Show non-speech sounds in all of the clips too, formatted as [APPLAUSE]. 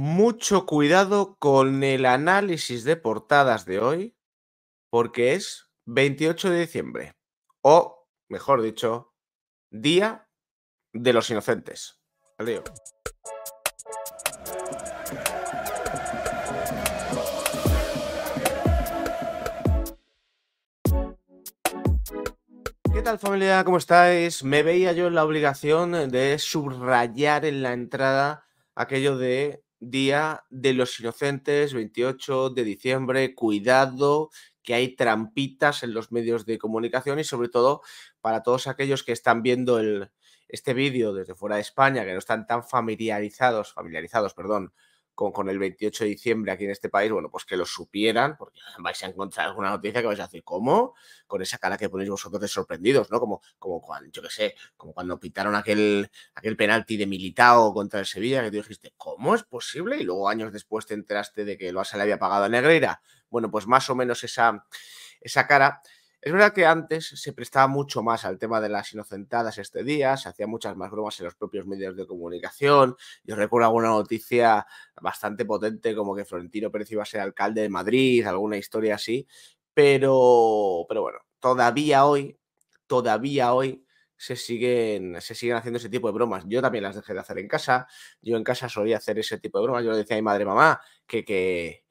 mucho cuidado con el análisis de portadas de hoy, porque es 28 de diciembre, o mejor dicho, Día de los Inocentes. Adiós. ¿Qué tal familia? ¿Cómo estáis? Me veía yo en la obligación de subrayar en la entrada aquello de Día de los Inocentes, 28 de diciembre. Cuidado, que hay trampitas en los medios de comunicación y sobre todo para todos aquellos que están viendo el, este vídeo desde fuera de España, que no están tan familiarizados, familiarizados, perdón, con, el 28 de diciembre aquí en este país, bueno, pues que lo supieran, porque [LAUGHS] vais a encontrar alguna noticia que vais a decir, ¿cómo? Con esa cara que ponéis vosotros de sorprendidos, ¿no? Como, como cuando, yo qué sé, como cuando pitaron aquel, aquel penalti de Militao contra el Sevilla, que tú dijiste, ¿cómo es posible? Y luego años después te enteraste de que lo se le había pagado a Negreira. Bueno, pues más o menos esa, esa cara. Es verdad que antes se prestaba mucho más al tema de las inocentadas este día, se hacían muchas más bromas en los propios medios de comunicación. Yo recuerdo alguna noticia bastante potente como que Florentino Pérez iba a ser alcalde de Madrid, alguna historia así, pero, pero bueno, todavía hoy, todavía hoy se siguen, se siguen haciendo ese tipo de bromas. Yo también las dejé de hacer en casa, yo en casa solía hacer ese tipo de bromas, yo le decía a mi madre, mamá, que... que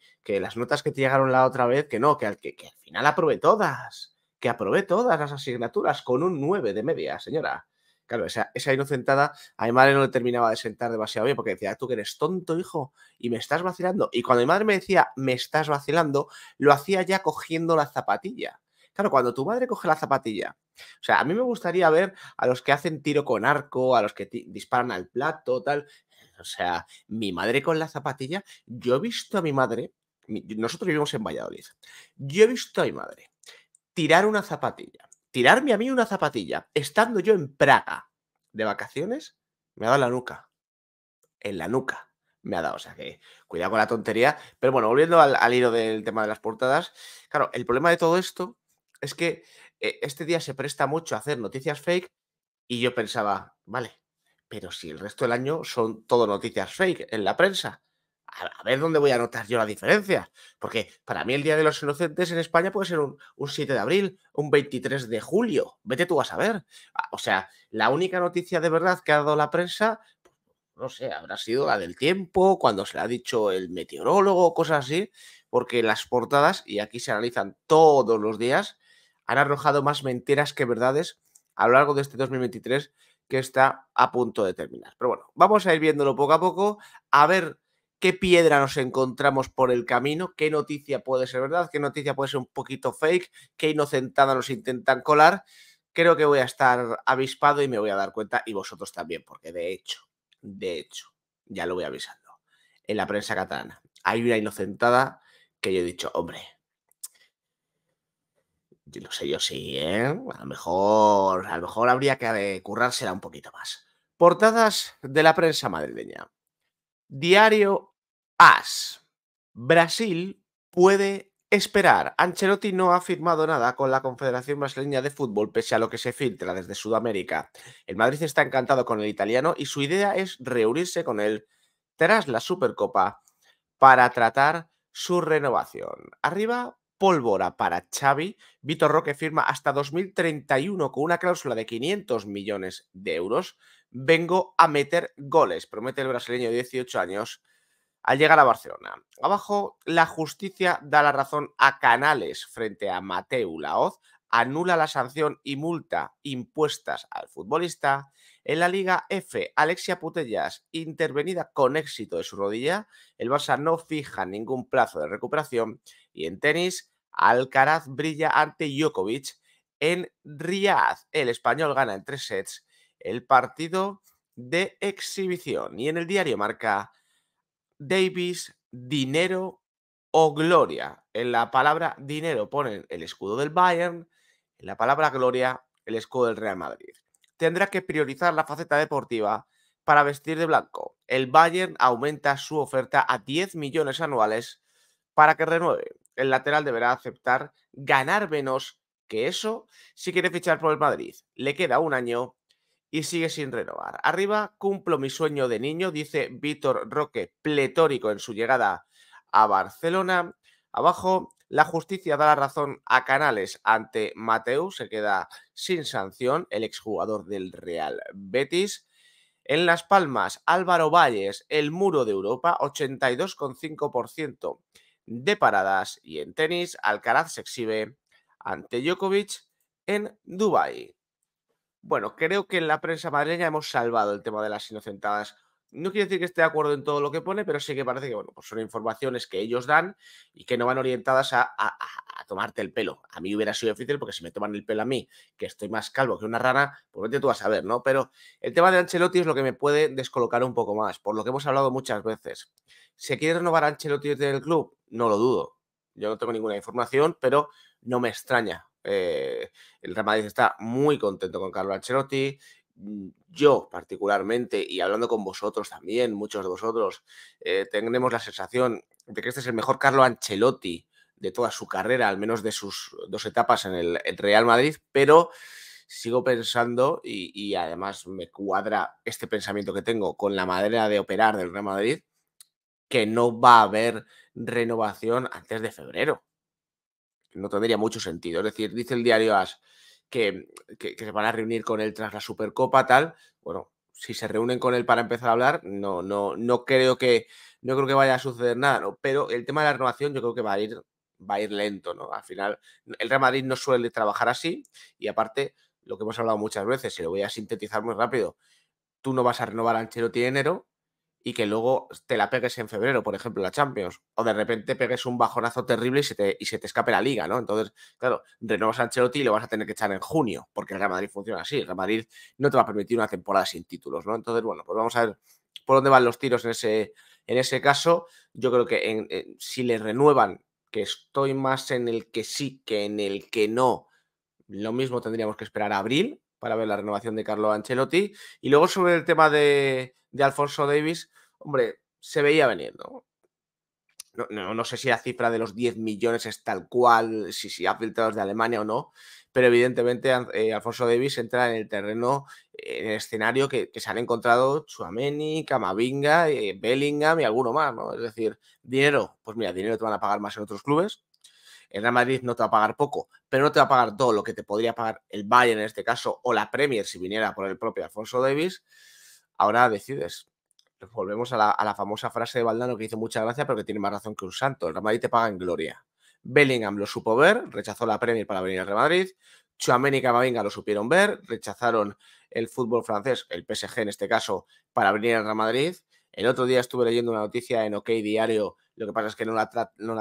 las notas que te llegaron la otra vez, que no, que, al final aprobé todas que aprobé todas las asignaturas con un 9 de media, señora. Claro, esa, inocentada a mi madre no le terminaba de sentar demasiado bien porque decía, ah, tú que eres tonto, hijo, y me estás vacilando. Y cuando mi madre me decía, me estás vacilando, lo hacía ya cogiendo la zapatilla. Claro, cuando tu madre coge la zapatilla, o sea, a mí me gustaría ver a los que hacen tiro con arco, a los que disparan al plato, tal. O sea, mi madre con la zapatilla, yo he visto a mi madre, nosotros vivimos en Valladolid, yo he visto a mi madre tirar una zapatilla. Tirarme a mí una zapatilla, estando yo en Praga de vacaciones, me ha dado la nuca. En la nuca me ha dado. O sea que cuidado con la tontería. Pero bueno, volviendo al, hilo del tema de las portadas. Claro, el problema de todo esto es que eh, este día se presta mucho a hacer noticias fake y yo pensaba, vale, pero si el resto del año son todo noticias fake en la prensa a, ver dónde voy a notar yo la diferencia, Porque para mí el Día de los Inocentes en España puede ser un, un 7 de abril, un 23 de julio. Vete tú a saber. Ah, o sea, la única noticia de verdad que ha dado la prensa, no sé, habrá sido la del tiempo, cuando se la ha dicho el meteorólogo, cosas así. Porque las portadas, y aquí se analizan todos los días, han arrojado más mentiras que verdades a lo largo de este 2023 que está a punto de terminar. Pero bueno, vamos a ir viéndolo poco a poco, a ver qué piedra nos encontramos por el camino, qué noticia puede ser verdad, qué noticia puede ser un poquito fake, qué inocentada nos intentan colar. Creo que voy a estar avispado y me voy a dar cuenta, y vosotros también, porque de hecho, de hecho, ya lo voy avisando, en la prensa catalana hay una inocentada que yo he dicho, hombre, yo no sé yo sí, ¿eh? A lo mejor, a lo mejor habría que eh, currársela un poquito más. Portadas de la prensa madrileña. Diario AS. Brasil puede esperar. Ancelotti no ha firmado nada con la Confederación Brasileña de Fútbol, pese a lo que se filtra desde Sudamérica. El Madrid está encantado con el italiano y su idea es reunirse con él tras la Supercopa para tratar su renovación. Arriba, pólvora para Xavi. Vitor Roque firma hasta 2031 con una cláusula de 500 millones de euros vengo a meter goles, promete el brasileño de 18 años al llegar a Barcelona. Abajo, la justicia da la razón a Canales frente a Mateu Laoz, anula la sanción y multa impuestas al futbolista. En la Liga F, Alexia Putellas, intervenida con éxito de su rodilla, el Barça no fija ningún plazo de recuperación. Y en tenis, Alcaraz brilla ante Djokovic en Riyadh. El español gana en tres sets el partido de exhibición. Y en el diario marca Davis, dinero o gloria. En la palabra dinero ponen el escudo del Bayern, en la palabra gloria el escudo del Real Madrid. Tendrá que priorizar la faceta deportiva para vestir de blanco. El Bayern aumenta su oferta a 10 millones anuales para que renueve. El lateral deberá aceptar ganar menos que eso si quiere fichar por el Madrid. Le queda un año y sigue sin renovar. Arriba cumplo mi sueño de niño, dice Víctor Roque, pletórico en su llegada a Barcelona. Abajo, la justicia da la razón a Canales ante Mateu, se queda sin sanción, el exjugador del Real Betis. En Las Palmas, Álvaro Valles, el muro de Europa, 82,5% de paradas. Y en tenis, Alcaraz se exhibe ante Djokovic en Dubái. Bueno, creo que en la prensa madrileña hemos salvado el tema de las inocentadas. No quiere decir que esté de acuerdo en todo lo que pone, pero sí que parece que bueno, pues son informaciones que ellos dan y que no van orientadas a, tomarte el pelo. A mí hubiera sido difícil porque si me toman el pelo a mí, que estoy más calvo que una rana, pues vete tú a saber, ¿no? Pero el tema de Ancelotti es lo que me puede descolocar un poco más, por lo que hemos hablado muchas veces. ¿Se quiere renovar a Ancelotti desde el club? No lo dudo. Yo no tengo ninguna información, pero no me extraña eh, el Real Madrid está muy contento con Carlo Ancelotti. Mm, yo particularmente, y hablando con vosotros también, muchos de vosotros, eh, tenemos la sensación de que este es el mejor Carlo Ancelotti de toda su carrera, al menos de sus dos etapas en el, Real Madrid, pero sigo pensando y, y, además me cuadra este pensamiento que tengo con la manera de operar del Real Madrid, que no va a haber renovación antes de febrero no tendría mucho sentido. Es decir, dice el diario As que, se van a reunir con él tras la Supercopa, tal. Bueno, si se reúnen con él para empezar a hablar, no, no, no creo que no creo que vaya a suceder nada, Pero el tema de la renovación yo creo que va a ir, va a ir lento, ¿no? Al final, el Real Madrid no suele trabajar así, y aparte, lo que hemos hablado muchas veces, y lo voy a sintetizar muy rápido, tú no vas a renovar a Ancelotti enero, y que luego te la pegues en febrero, por ejemplo, la Champions, o de repente pegues un bajonazo terrible y se te, y se te escape la liga, ¿no? Entonces, claro, renuevas a Ancelotti y lo vas a tener que echar en junio, porque el Real Madrid funciona así, el Real Madrid no te va a permitir una temporada sin títulos, ¿no? Entonces, bueno, pues vamos a ver por dónde van los tiros en ese, en ese caso. Yo creo que si le renuevan, que estoy más en el que sí que en el que no, lo mismo tendríamos que esperar a abril, para ver la renovación de Carlo Ancelotti. Y luego sobre el tema de, Alfonso Davis, hombre, se veía venir, ¿no? No, no, sé si la cifra de los 10 millones es tal cual, si, si ha filtrado de Alemania o no, pero evidentemente eh, Alfonso Davis entra en el terreno, en el escenario que, se han encontrado Chuameni, Camavinga, eh, Bellingham y alguno más, ¿no? Es decir, dinero, pues mira, dinero te van a pagar más en otros clubes, el Real Madrid no te va a pagar poco, pero no te va a pagar todo lo que te podría pagar el Bayern en este caso o la Premier si viniera por el propio Alfonso Davis. Ahora decides. Volvemos a la, famosa frase de Valdano que hizo mucha gracia, pero que tiene más razón que un santo. El Real Madrid te paga en gloria. Bellingham lo supo ver, rechazó la Premier para venir al Real Madrid. Chuamén y Camavinga lo supieron ver, rechazaron el fútbol francés, el PSG en este caso, para venir al Real Madrid. El otro día estuve leyendo una noticia en OK Diario lo que pasa es que no la,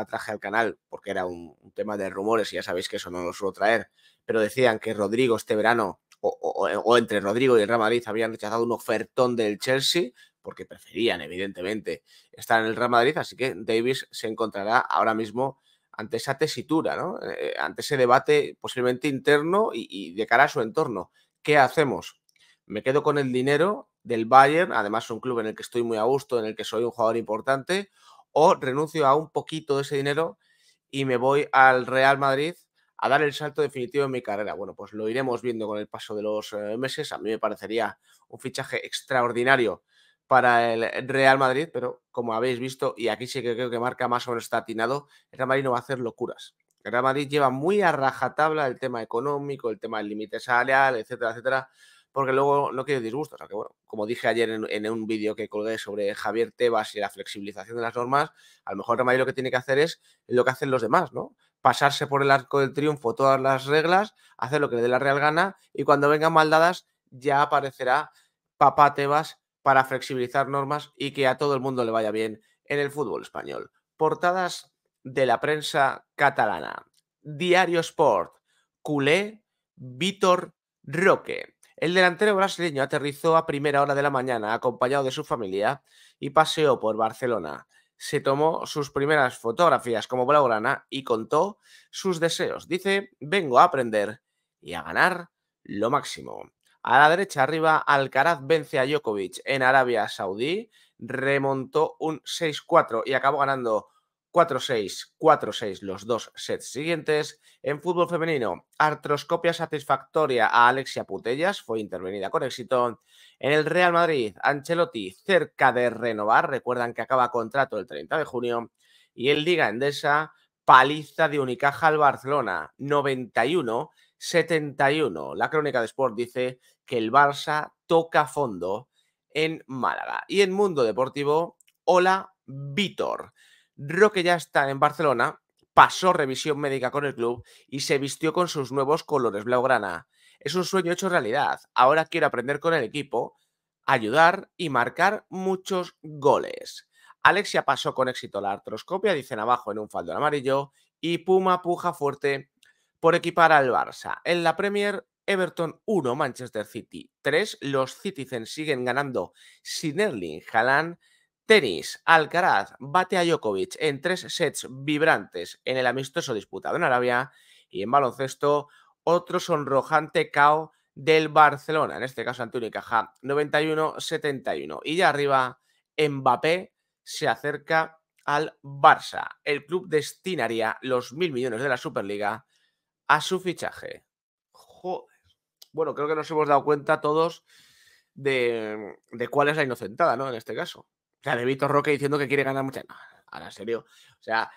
traje al canal porque era un, tema de rumores y ya sabéis que eso no lo suelo traer. Pero decían que Rodrigo este verano, eh, o, entre Rodrigo y el Real Madrid, habían rechazado un ofertón del Chelsea porque preferían, evidentemente, estar en el Real Madrid. Así que Davis se encontrará ahora mismo ante esa tesitura, ¿no? Eh, ante ese debate posiblemente interno y, y, de cara a su entorno. ¿Qué hacemos? Me quedo con el dinero del Bayern, además es un club en el que estoy muy a gusto, en el que soy un jugador importante, o renuncio a un poquito de ese dinero y me voy al Real Madrid a dar el salto definitivo en mi carrera. Bueno, pues lo iremos viendo con el paso de los eh, meses. A mí me parecería un fichaje extraordinario para el Real Madrid, pero como habéis visto, y aquí sí que creo que marca más sobre estatinado atinado, el Real Madrid no va a hacer locuras. El Real Madrid lleva muy a rajatabla el tema económico, el tema del límite salarial, etcétera, etcétera porque luego no quiero disgustos. O sea, que, bueno, como dije ayer en, un vídeo que colgué sobre Javier Tebas y la flexibilización de las normas, a lo mejor Ramay lo que tiene que hacer es lo que hacen los demás, ¿no? Pasarse por el arco del triunfo todas las reglas, hacer lo que le dé la real gana y cuando vengan maldadas ya aparecerá papá Tebas para flexibilizar normas y que a todo el mundo le vaya bien en el fútbol español. Portadas de la prensa catalana. Diario Sport, culé, Víctor Roque. El delantero brasileño aterrizó a primera hora de la mañana acompañado de su familia y paseó por Barcelona. Se tomó sus primeras fotografías como blaugrana y contó sus deseos. Dice, vengo a aprender y a ganar lo máximo. A la derecha arriba, Alcaraz vence a Djokovic en Arabia Saudí, remontó un 6-4 y acabó ganando 4-6, 4-6 los dos sets siguientes. En fútbol femenino, artroscopia satisfactoria a Alexia Putellas, fue intervenida con éxito. En el Real Madrid, Ancelotti cerca de renovar, recuerdan que acaba contrato el 30 de junio. Y el Liga Endesa, paliza de Unicaja al Barcelona, 91-71. La crónica de Sport dice que el Barça toca fondo en Málaga. Y en Mundo Deportivo, hola Vítor. Roque ya está en Barcelona, pasó revisión médica con el club y se vistió con sus nuevos colores blaugrana. Es un sueño hecho realidad. Ahora quiero aprender con el equipo, ayudar y marcar muchos goles. Alexia pasó con éxito la artroscopia, dicen abajo en un faldón amarillo, y Puma puja fuerte por equipar al Barça. En la Premier, Everton 1, Manchester City 3. Los Citizens siguen ganando sin Erling Haaland Tenis, Alcaraz bate a Djokovic en tres sets vibrantes en el amistoso disputado en Arabia y en baloncesto otro sonrojante cao del Barcelona, en este caso Antonio Caja, 91-71. Y ya arriba, Mbappé se acerca al Barça. El club destinaría los mil millones de la Superliga a su fichaje. Joder. Bueno, creo que nos hemos dado cuenta todos de, de cuál es la inocentada, ¿no? En este caso sea, de Vito Roque diciendo que quiere ganar muchas. ahora, en serio. O sea,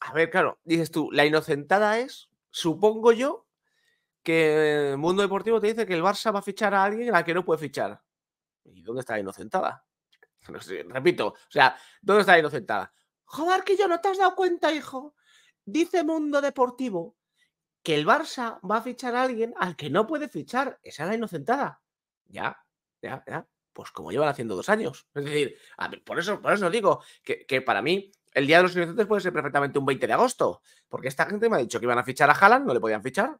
a ver, claro, dices tú, la inocentada es, supongo yo, que el mundo deportivo te dice que el Barça va a fichar a alguien al que no puede fichar. ¿Y dónde está la inocentada? [LAUGHS] repito, o sea, ¿dónde está la inocentada? Joder, que yo no te has dado cuenta, hijo. Dice Mundo Deportivo que el Barça va a fichar a alguien al que no puede fichar. Esa es la inocentada. Ya, ya, ya. Pues como llevan haciendo dos años. Es decir, por eso, por eso digo que, para mí el Día de los Inocentes puede ser perfectamente un 20 de agosto. Porque esta gente me ha dicho que iban a fichar a Haaland, no le podían fichar.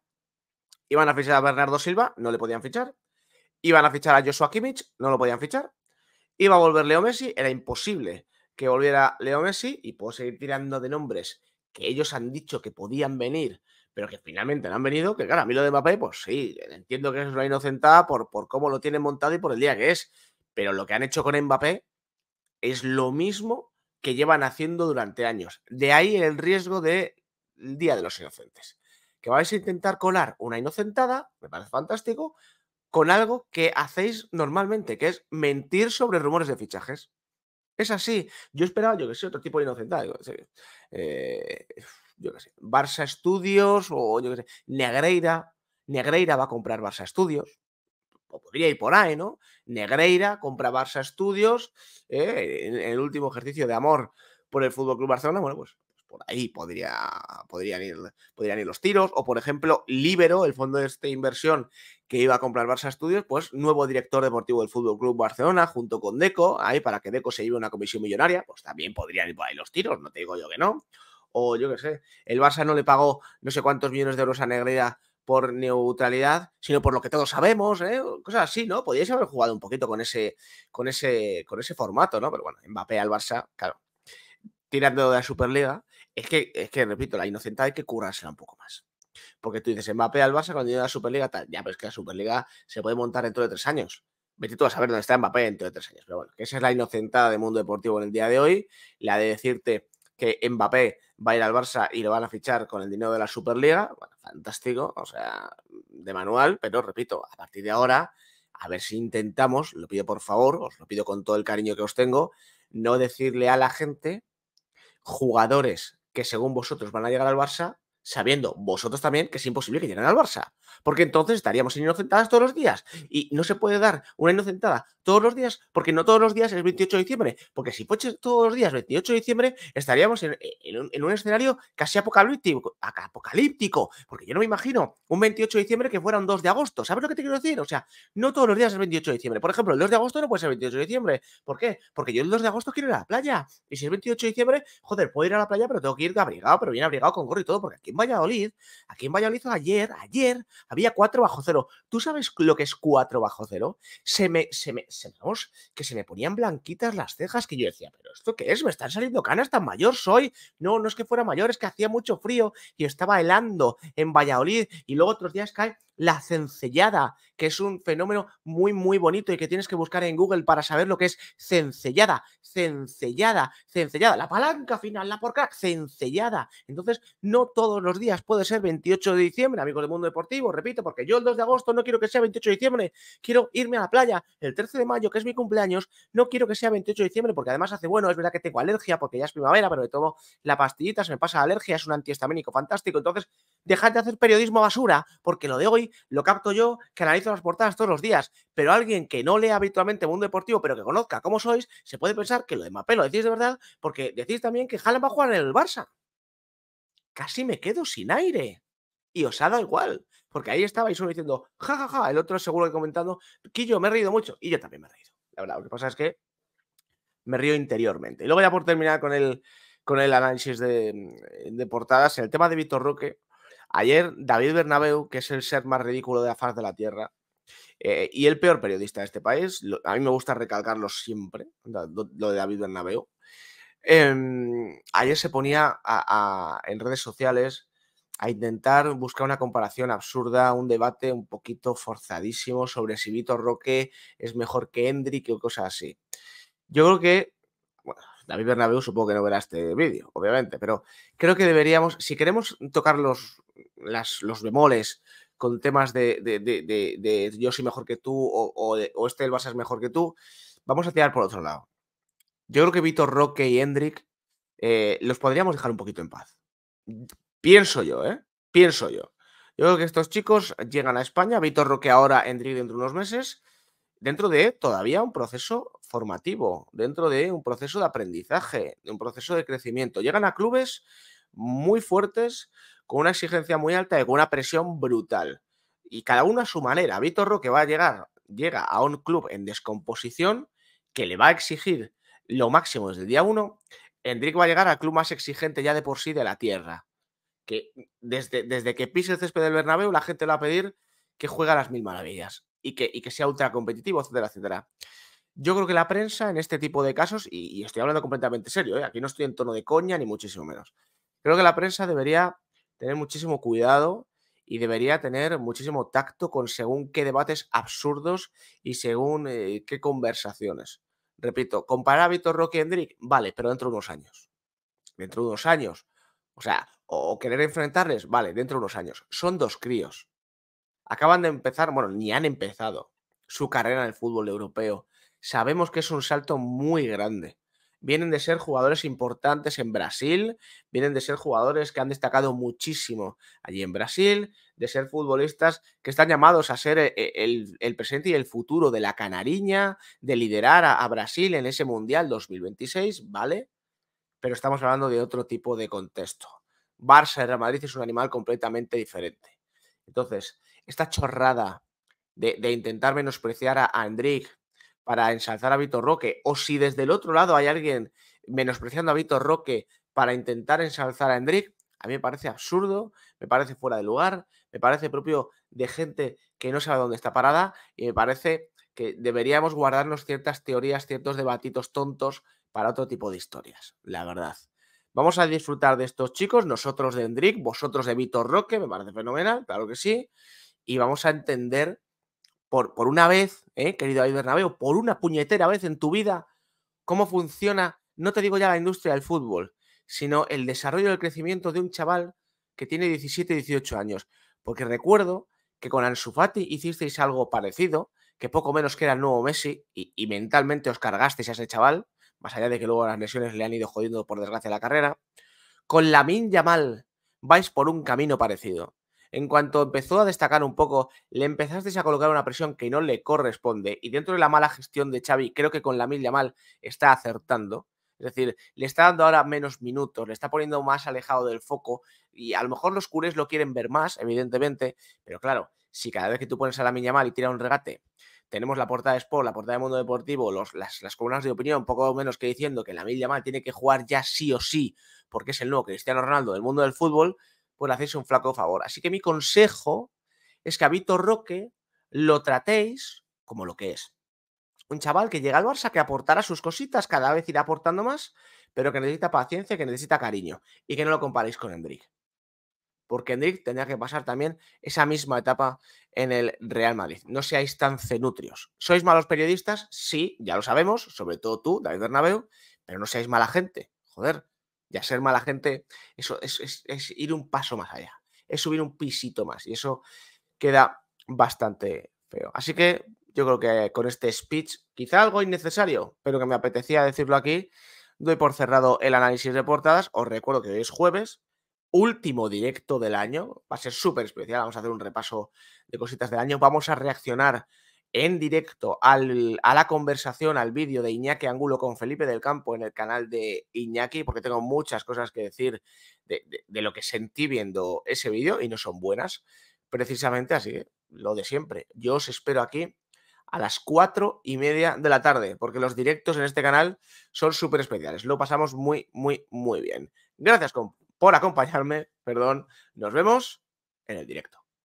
Iban a fichar a Bernardo Silva, no le podían fichar. Iban a fichar a Joshua Kimmich, no lo podían fichar. Iba a volver Leo Messi, era imposible que volviera Leo Messi y puedo seguir tirando de nombres que ellos han dicho que podían venir pero que finalmente no han venido, que claro, a mí lo de Mbappé, pues sí, entiendo que es una inocentada por, por cómo lo tienen montado y por el día que es, pero lo que han hecho con Mbappé es lo mismo que llevan haciendo durante años. De ahí el riesgo del de Día de los Inocentes. Que vais a intentar colar una inocentada, me parece fantástico, con algo que hacéis normalmente, que es mentir sobre rumores de fichajes. Es así. Yo esperaba, yo que sé, otro tipo de inocentada. Eh, yo qué sé, Barça Estudios o yo qué sé, Negreira. Negreira va a comprar Barça Estudios. O podría ir por ahí, ¿no? Negreira compra Barça Estudios eh, en el último ejercicio de amor por el Fútbol Club Barcelona. Bueno, pues, pues por ahí podría, podrían, ir, podrían ir los tiros. O, por ejemplo, Libero, el fondo de esta inversión que iba a comprar Barça Estudios, pues nuevo director deportivo del Fútbol Club Barcelona, junto con Deco, ahí para que Deco se lleve una comisión millonaria, pues también podrían ir por ahí los tiros, no te digo yo que no o yo qué sé, el Barça no le pagó no sé cuántos millones de euros a Negría por neutralidad, sino por lo que todos sabemos, ¿eh? cosas así, ¿no? Podíais haber jugado un poquito con ese, con ese, con ese formato, ¿no? Pero bueno, Mbappé al Barça, claro, tirando de la Superliga, es que, es que repito, la inocentada hay que currársela un poco más. Porque tú dices, Mbappé al Barça cuando llega a la Superliga, tal. Ya, pero es que la Superliga se puede montar dentro de tres años. Vete tú a saber dónde está Mbappé dentro de tres años. Pero bueno, que esa es la inocentada del mundo deportivo en el día de hoy. La de decirte que Mbappé va a ir al Barça y lo van a fichar con el dinero de la Superliga. fantástico, o sea, de manual, pero repito, a partir de ahora, a ver si intentamos, lo pido por favor, os lo pido con todo el cariño que os tengo, no decirle a la gente jugadores que según vosotros van a llegar al Barça sabiendo vosotros también que es imposible que lleguen al Barça, porque entonces estaríamos en inocentadas todos los días y no se puede dar una inocentada todos los días, porque no todos los días es 28 de diciembre, porque si fuese todos los días 28 de diciembre estaríamos en, un, escenario casi apocalíptico, apocalíptico, porque yo no me imagino un 28 de diciembre que fuera un 2 de agosto, ¿sabes lo que te quiero decir? O sea, no todos los días es 28 de diciembre, por ejemplo, el 2 de agosto no puede ser 28 de diciembre, ¿por qué? Porque yo el 2 de agosto quiero ir a la playa, y si es 28 de diciembre, joder, puedo ir a la playa, pero tengo que ir abrigado, pero bien abrigado con gorro y todo, porque aquí Valladolid, aquí en Valladolid ayer, ayer había 4 bajo cero. ¿Tú sabes lo que es 4 bajo cero? Se me, se me, que se me ponían blanquitas las cejas que yo decía, pero ¿esto qué es? Me están saliendo canas, tan mayor soy. No, no es que fuera mayor, es que hacía mucho frío y estaba helando en Valladolid y luego otros días cae la cencellada, que es un fenómeno muy, muy bonito y que tienes que buscar en Google para saber lo que es cencellada, cencellada, cencellada, la palanca final, la porca, cencellada. Entonces, no todos los días puede ser 28 de diciembre, amigos del mundo deportivo, repito, porque yo el 2 de agosto no quiero que sea 28 de diciembre, quiero irme a la playa. El 13 de mayo, que es mi cumpleaños, no quiero que sea 28 de diciembre, porque además hace bueno, es verdad que tengo alergia, porque ya es primavera, pero de todo la pastillita se me pasa la alergia, es un antihistamínico fantástico. Entonces, dejad de hacer periodismo basura, porque lo de hoy lo capto yo, que analizo las portadas todos los días, pero alguien que no lea habitualmente Mundo Deportivo, pero que conozca cómo sois, se puede pensar que lo de Mapelo decís de verdad, porque decís también que Haaland va a jugar en el Barça. Casi me quedo sin aire. Y os ha dado igual, porque ahí estabais uno diciendo, jajaja, ja, ja", el otro seguro que comentando, Quillo, me he reído mucho, y yo también me he reído. La verdad, lo que pasa es que me río interiormente. Y luego ya por terminar con el, con el análisis de, de portadas, el tema de Víctor Roque, Ayer David Bernabeu, que es el ser más ridículo de la de la Tierra, eh, y el peor periodista de este país, a mí me gusta recalcarlo siempre, lo, de David Bernabeu, em, ayer se ponía en redes sociales a intentar buscar una comparación absurda, un debate un poquito forzadísimo sobre si Vitor Roque es mejor que Hendrik o cosas así. Yo creo que David Bernabeu supongo que no verá este vídeo, obviamente, pero creo que deberíamos, si queremos tocar los, las, los bemoles con temas de, yo soy mejor que tú o, o, este el es mejor que tú, vamos a tirar por otro lado. Yo creo que Vitor Roque y Hendrik eh, los podríamos dejar un poquito en paz. Pienso yo, ¿eh? Pienso yo. Yo creo que estos chicos llegan a España, Vitor Roque ahora, Hendrik dentro de unos meses, dentro de todavía un proceso formativo, dentro de un proceso de aprendizaje, de un proceso de crecimiento. Llegan a clubes muy fuertes, con una exigencia muy alta y con una presión brutal. Y cada uno a su manera. Vitor Roque va a llegar, llega a un club en descomposición que le va a exigir lo máximo desde el día uno. Endrick va a llegar al club más exigente ya de por sí de la tierra. Que desde, desde que pise el césped del Bernabéu, la gente le va a pedir que juega las mil maravillas y que, sea ultra competitivo, etcétera, etcétera. Yo creo que la prensa en este tipo de casos, y, estoy hablando completamente serio, ¿eh? aquí no estoy en tono de coña ni muchísimo menos, creo que la prensa debería tener muchísimo cuidado y debería tener muchísimo tacto con según qué debates absurdos y según eh, qué conversaciones. Repito, comparar a Víctor Roque y Hendrik, vale, pero dentro de unos años. Dentro de unos años. O sea, o querer enfrentarles, vale, dentro de unos años. Son dos críos acaban de empezar, bueno, ni han empezado su carrera en el fútbol europeo. Sabemos que es un salto muy grande. Vienen de ser jugadores importantes en Brasil, vienen de ser jugadores que han destacado muchísimo allí en Brasil, de ser futbolistas que están llamados a ser eh, eh, el, presente y el futuro de la canariña, de liderar a, a Brasil en ese Mundial 2026, ¿vale? Pero estamos hablando de otro tipo de contexto. Barça y Real Madrid es un animal completamente diferente. Entonces, esta chorrada de, intentar menospreciar a Andrick para ensalzar a Vitor Roque, o si desde el otro lado hay alguien menospreciando a Vitor Roque para intentar ensalzar a Andrick, a mí me parece absurdo, me parece fuera de lugar, me parece propio de gente que no sabe dónde está parada y me parece que deberíamos guardarnos ciertas teorías, ciertos debatitos tontos para otro tipo de historias, la verdad. Vamos a disfrutar de estos chicos, nosotros de Hendrik vosotros de Vitor Roque, me parece fenomenal, claro que sí y vamos a entender por, por una vez, ¿eh? querido David Bernabeu, por una puñetera vez en tu vida, cómo funciona, no te digo ya la industria del fútbol, sino el desarrollo y el crecimiento de un chaval que tiene 17, 18 años. Porque recuerdo que con Ansufati hicisteis algo parecido, que poco menos que era el nuevo Messi, y, mentalmente os cargasteis a ese chaval, más allá de que luego las lesiones le han ido jodiendo por desgracia la carrera. Con Lamin Yamal vais por un camino parecido en cuanto empezó a destacar un poco, le empezaste a colocar una presión que no le corresponde. Y dentro de la mala gestión de Xavi, creo que con la mil mal está acertando. Es decir, le está dando ahora menos minutos, le está poniendo más alejado del foco y a lo mejor los curés lo quieren ver más, evidentemente, pero claro, si cada vez que tú pones a la mal y tira un regate, tenemos la portada de Sport, la portada de Mundo Deportivo, los, las, las, columnas de opinión, poco menos que diciendo que la mal tiene que jugar ya sí o sí, porque es el nuevo Cristiano Ronaldo del mundo del fútbol, pues hacéis un flaco favor. Así que mi consejo es que a Vitor Roque lo tratéis como lo que es. Un chaval que llega al Barça, que aportará sus cositas, cada vez irá aportando más, pero que necesita paciencia, que necesita cariño y que no lo comparéis con Hendrik. Porque Hendrik tenía que pasar también esa misma etapa en el Real Madrid. No seáis tan cenutrios. ¿Sois malos periodistas? Sí, ya lo sabemos, sobre todo tú, David Bernabeu, pero no seáis mala gente. Joder, y a ser mala gente, eso es, es, ir un paso más allá, es subir un pisito más. Y eso queda bastante feo. Así que yo creo que con este speech, quizá algo innecesario, pero que me apetecía decirlo aquí, doy por cerrado el análisis de portadas. Os recuerdo que hoy es jueves, último directo del año. Va a ser súper especial. Vamos a hacer un repaso de cositas del año. Vamos a reaccionar en directo al, a la conversación, al vídeo de Iñaki Angulo con Felipe del Campo en el canal de Iñaki, porque tengo muchas cosas que decir de, lo que sentí viendo ese vídeo y no son buenas, precisamente así, ¿eh? lo de siempre. Yo os espero aquí a las cuatro y media de la tarde, porque los directos en este canal son súper especiales. Lo pasamos muy, muy, muy bien. Gracias por acompañarme, perdón. Nos vemos en el directo.